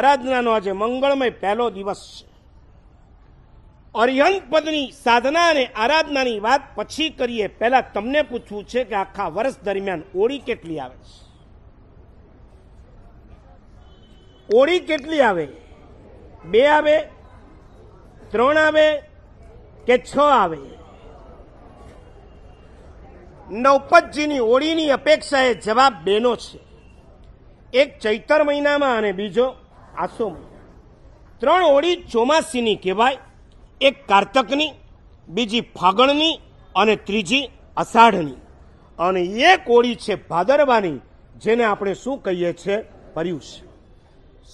આરાધનાનો આજે મંગળમય પહેલો દિવસ છે અરિહંત પદની સાધના અને આરાધનાની વાત પછી કરીએ પહેલા તમને પૂછવું છે કે આખા વર્ષ દરમિયાન ઓળી કેટલી આવે છે ઓળી કેટલી આવે બે આવે ત્રણ આવે કે છ આવે નવપતજીની ઓળીની અપેક્ષાએ જવાબ બેનો છે એક ચૈતર મહિનામાં અને બીજો આસો ત્રણ હોળી ચોમાસીની કહેવાય એક કારતકની બીજી ફાગણની અને ત્રીજી અષાઢની અને એક હોળી છે ભાદરવાની જેને આપણે શું કહીએ છીએ પર્યુષ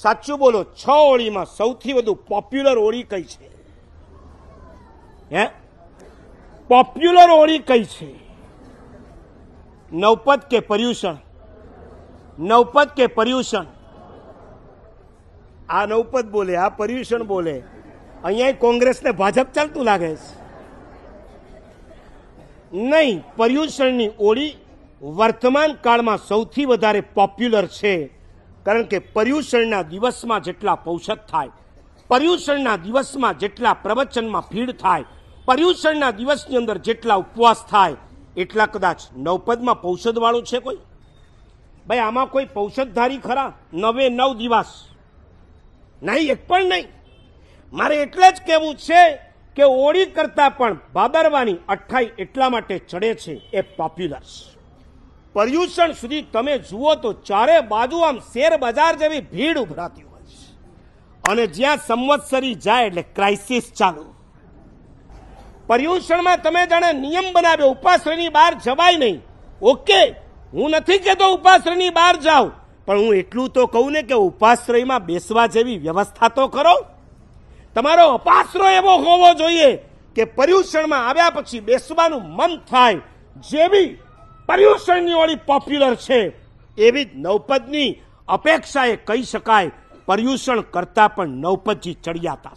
સાચું બોલો છ હોળીમાં સૌથી વધુ પોપ્યુલર હોળી કઈ છે હે પોપ્યુલર હોળી કઈ છે નવપદ કે પર્યુષણ નવપદ કે પર્યુષણ આ નવપત બોલે આ પર્યુષણ બોલે અહીંયા કોંગ્રેસને ભાજપ ચાલતું લાગે છે નહીં પર્યુષણની ઓળી વર્તમાન કાળમાં સૌથી વધારે પોપ્યુલર છે કારણ કે પર્યુષણના દિવસમાં જેટલા પૌષદ થાય પર્યુષણના દિવસમાં જેટલા પ્રવચનમાં ભીડ થાય પર્યુષણના દિવસની અંદર જેટલા ઉપવાસ થાય એટલા કદાચ નવપદમાં પૌષદવાળું છે કોઈ ભાઈ આમાં કોઈ પૌષદધારી ખરા નવે નવ દિવસ નહીં એક પણ નહીં મારે એટલે જ કહેવું છે કે ઓળી કરતા પણ બાબરવાની અઠાઈ એટલા માટે ચડે છે એ પોપ્યુલર પર્યુષણ સુધી તમે જુઓ તો ચારે બાજુ આમ શેર બજાર જેવી ભીડ ઉભરાતી હોય છે અને જ્યાં સંવત્સરી જાય એટલે ક્રાઇસિસ ચાલુ પર્યુષણમાં તમે જાણે નિયમ બનાવ્યો ઉપાશ્રયની બહાર જવાય નહીં ઓકે હું નથી કેતો ઉપાશ્રયની બહાર જાઉં પણ હું એટલું તો કહું ને કે ઉપાશ્રયમાં બેસવા જેવી વ્યવસ્થા તો કરો તમારો ઉપાશ્રય એવો હોવો જોઈએ કે પર્યુષણમાં આવ્યા પછી બેસવાનું મન થાય જેવી પર્યુષણની વાળી પોપ્યુલર છે એવી જ નવપદની અપેક્ષા એ કહી શકાય પર્યુષણ કરતાં પણ નવપદજી ચડિયાતા